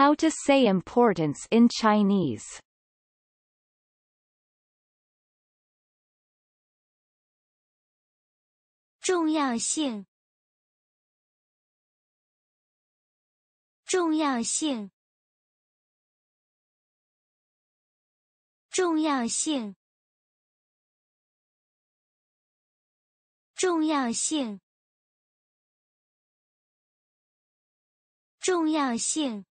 How to say importance in Chinese Zhongyao Xing 重要性，重要性，重要性。